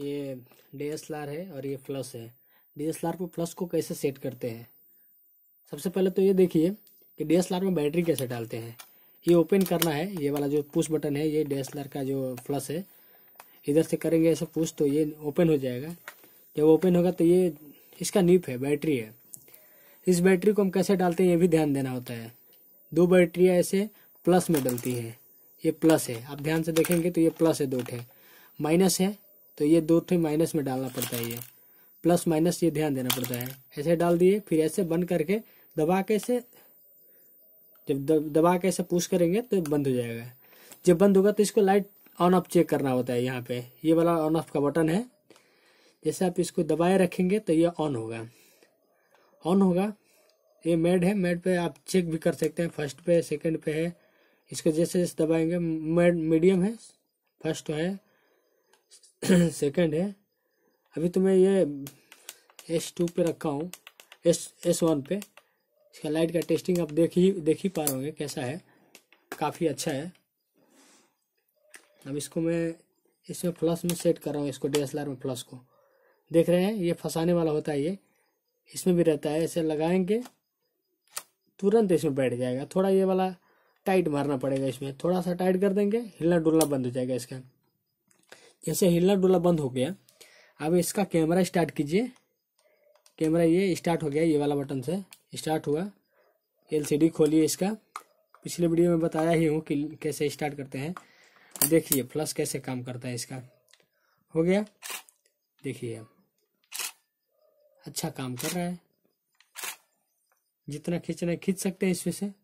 ये डी है और ये प्लस है डी को प्लस को कैसे सेट करते हैं सबसे पहले तो ये देखिए कि डी में बैटरी कैसे डालते हैं ये ओपन करना है ये वाला जो पुश बटन है ये डी का जो प्लस है इधर से करेंगे ऐसे पुश तो ये ओपन हो जाएगा जब ओपन होगा तो ये इसका नीप है बैटरी है इस बैटरी को हम कैसे डालते हैं ये भी ध्यान देना होता है दो बैटरियाँ ऐसे प्लस में डलती हैं ये प्लस है आप ध्यान से देखेंगे तो ये प्लस है दो ठे माइनस है तो ये दो थी माइनस में डालना पड़ता है ये प्लस माइनस ये ध्यान देना पड़ता है ऐसे डाल दिए फिर ऐसे बंद करके दबा के ऐसे जब दबा के ऐसे पुश करेंगे तो बंद हो जाएगा जब बंद होगा तो इसको लाइट ऑन ऑफ चेक करना होता है यहाँ पे ये वाला ऑन ऑफ का बटन है जैसे आप इसको दबाए रखेंगे तो ये ऑन होगा ऑन होगा ये मेड है मेड पे आप चेक भी कर सकते हैं फर्स्ट पे सेकंड पे है इसको जैसे जैसे दबाएंगे मेड मीडियम है फर्स्ट तो है सेकंड है अभी तो मैं ये एस टू पे रखा हूँ एस एस वन पे इसका लाइट का टेस्टिंग आप देख ही देख ही पा रहे होंगे कैसा है काफ़ी अच्छा है अब इसको मैं इसमें प्लस में सेट कर रहा हूँ इसको डी में प्लस को देख रहे हैं ये फंसाने वाला होता है ये इसमें भी रहता है ऐसे लगाएंगे तुरंत इसमें बैठ जाएगा थोड़ा ये वाला टाइट मारना पड़ेगा इसमें थोड़ा सा टाइट कर देंगे हिलना डुलना बंद हो जाएगा इसका जैसे हिलना डुलना बंद हो गया अब इसका कैमरा स्टार्ट कीजिए कैमरा ये स्टार्ट हो गया ये वाला बटन से स्टार्ट हुआ एलसीडी खोलिए इसका पिछले वीडियो में बताया ही हूँ कि कैसे स्टार्ट करते हैं देखिए प्लस कैसे काम करता है इसका हो गया देखिए अब अच्छा काम कर रहा है जितना खींचना खींच सकते हैं इसमें से